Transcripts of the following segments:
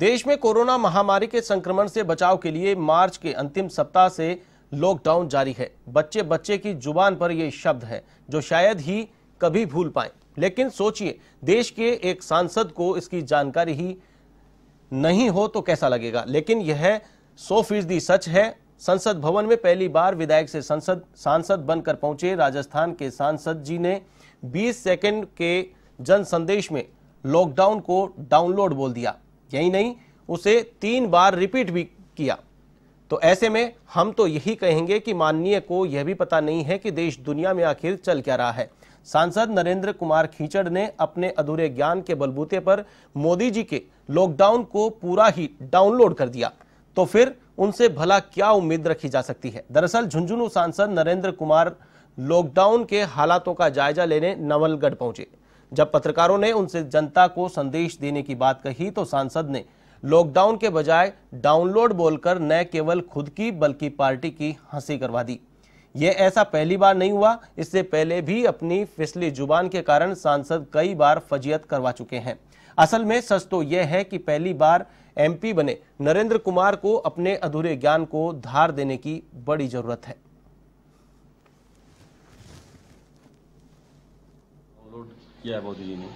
देश में कोरोना महामारी के संक्रमण से बचाव के लिए मार्च के अंतिम सप्ताह से लॉकडाउन जारी है बच्चे बच्चे की जुबान पर यह शब्द है जो शायद ही कभी भूल पाए लेकिन सोचिए देश के एक सांसद को इसकी जानकारी ही नहीं हो तो कैसा लगेगा लेकिन यह सौ फीसदी सच है संसद भवन में पहली बार विधायक से संसद सांसद बनकर पहुंचे राजस्थान के सांसद जी ने 20 सेकंड के जन संदेश में लॉकडाउन को डाउनलोड बोल दिया यही नहीं उसे तीन बार रिपीट भी किया तो ऐसे में हम तो यही कहेंगे कि माननीय को यह भी पता नहीं है कि देश दुनिया में आखिर चल क्या रहा है सांसद नरेंद्र कुमार खीचड़ ने अपने अधूरे ज्ञान के बलबूते पर मोदी जी के लॉकडाउन को पूरा ही डाउनलोड कर दिया तो फिर उनसे भला क्या उम्मीद रखी जा सकती है दरअसल झुंझुनू सांसद नरेंद्र कुमार लॉकडाउन के हालातों का जायजा लेने नवलगढ़ पहुंचे जब पत्रकारों ने उनसे जनता को संदेश देने की बात कही तो सांसद ने लॉकडाउन के बजाय डाउनलोड बोलकर न केवल खुद की बल्कि पार्टी की हंसी करवा दी ये ऐसा पहली बार नहीं हुआ इससे पहले भी अपनी फिसली जुबान के कारण सांसद कई बार फजीयत करवा चुके हैं असल में सच तो यह है कि पहली बार एमपी बने नरेंद्र कुमार को अपने अधूरे ज्ञान को धार देने की बड़ी जरूरत है अपलोड किया है मोदी जी ने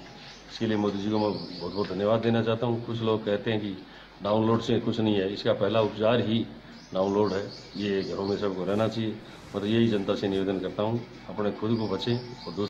इसके लिए मोदी जी को मैं बहुत बहुत धन्यवाद देना चाहता हूँ कुछ लोग कहते हैं कि डाउनलोड से कुछ नहीं है इसका पहला उपचार ही डाउनलोड है ये घरों में सबको रहना चाहिए और यही जनता से निवेदन करता हूँ अपने खुद को बचें और